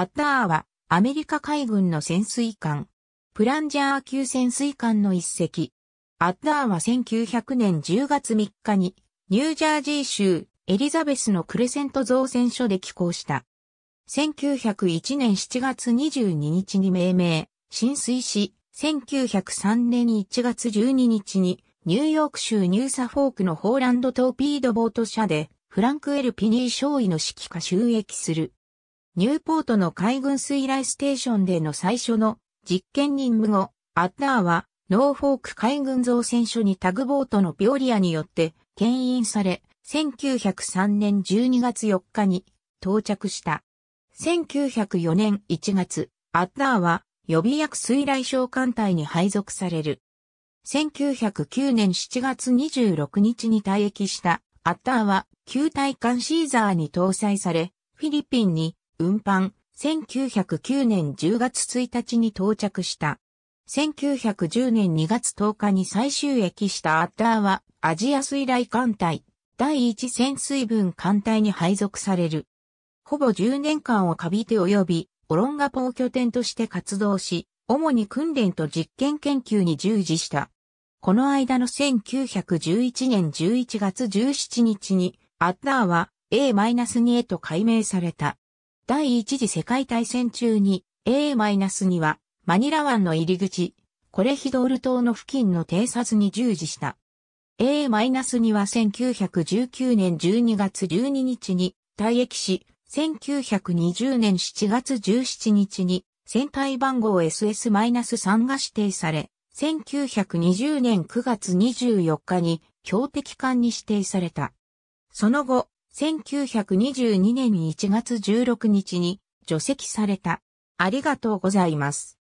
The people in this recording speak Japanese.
アッターはアメリカ海軍の潜水艦。プランジャー級潜水艦の一隻。アッターは1900年10月3日にニュージャージー州エリザベスのクレセント造船所で寄港した。1901年7月22日に命名、浸水し、1903年1月12日にニューヨーク州ニューサフォークのホーランドトーピードボート社でフランク・エル・ピニー少尉の指揮下収益する。ニューポートの海軍水雷ステーションでの最初の実験任務後、アッターはノーフォーク海軍造船所にタグボートのビオリアによって牽引され、1903年12月4日に到着した。1904年1月、アッターは予備役水雷小艦隊に配属される。1909年7月26日に退役したアッターは旧隊艦シーザーに搭載され、フィリピンに運搬、1909年10月1日に到着した。1910年2月10日に最終駅したアッダーはアジア水雷艦隊、第一潜水分艦隊に配属される。ほぼ10年間をかびて及び、オロンガポを拠点として活動し、主に訓練と実験研究に従事した。この間の1911年11月17日に、アッダーは A-2 へと改名された。第一次世界大戦中に A-2 はマニラ湾の入り口、コレヒドール島の付近の偵察に従事した。A-2 は1919年12月12日に退役し、1920年7月17日に船体番号 SS-3 が指定され、1920年9月24日に強敵艦に指定された。その後、1922年1月16日に除籍された。ありがとうございます。